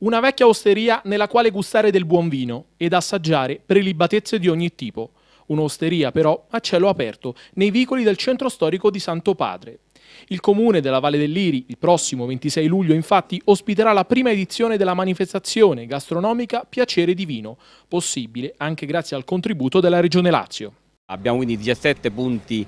Una vecchia osteria nella quale gustare del buon vino ed assaggiare prelibatezze di ogni tipo. Un'osteria però a cielo aperto, nei vicoli del centro storico di Santo Padre. Il comune della Valle dell'Iri, il prossimo 26 luglio, infatti, ospiterà la prima edizione della manifestazione gastronomica Piacere di Vino, possibile anche grazie al contributo della Regione Lazio. Abbiamo quindi 17 punti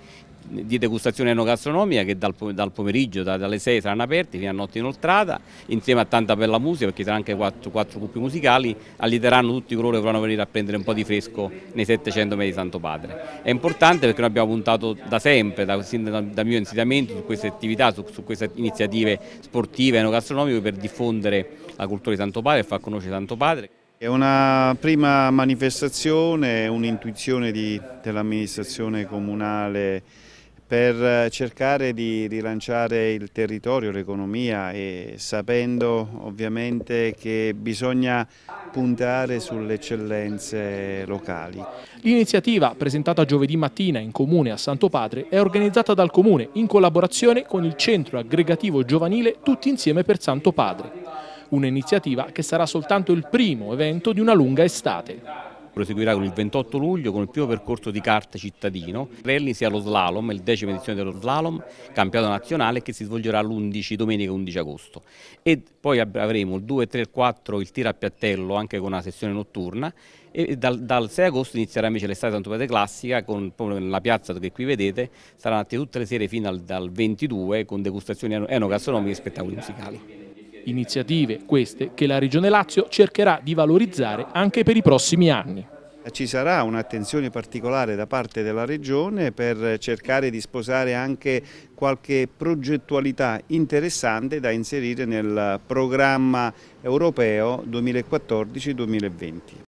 di degustazione enogastronomica che dal, dal pomeriggio, da, dalle 6 saranno aperti fino a notte inoltrata, insieme a tanta bella musica perché saranno anche 4, 4 gruppi musicali, allieteranno tutti coloro che vorranno venire a prendere un po' di fresco nei 700 metri di Santo Padre. È importante perché noi abbiamo puntato da sempre, da, da, dal mio insediamento, su queste attività, su, su queste iniziative sportive enogastronomiche per diffondere la cultura di Santo Padre e far conoscere Santo Padre. È una prima manifestazione, un'intuizione dell'amministrazione comunale per eh, cercare di rilanciare il territorio, l'economia e sapendo ovviamente che bisogna puntare sulle eccellenze locali. L'iniziativa presentata giovedì mattina in comune a Santo Padre è organizzata dal comune in collaborazione con il centro aggregativo giovanile Tutti insieme per Santo Padre. Un'iniziativa che sarà soltanto il primo evento di una lunga estate proseguirà con il 28 luglio con il primo percorso di carta cittadino. Relli sia lo slalom, il decima edizione dello slalom, campionato nazionale che si svolgerà l'11 domenica 11 agosto. E poi avremo il 2, 3 e 4 il tiro a piattello anche con una sessione notturna e dal, dal 6 agosto inizierà invece l'estate Santopete Classica con la piazza che qui vedete, saranno attive tutte le sere fino al 22 con degustazioni enogastronomiche e spettacoli musicali. Iniziative queste che la Regione Lazio cercherà di valorizzare anche per i prossimi anni. Ci sarà un'attenzione particolare da parte della Regione per cercare di sposare anche qualche progettualità interessante da inserire nel programma europeo 2014-2020.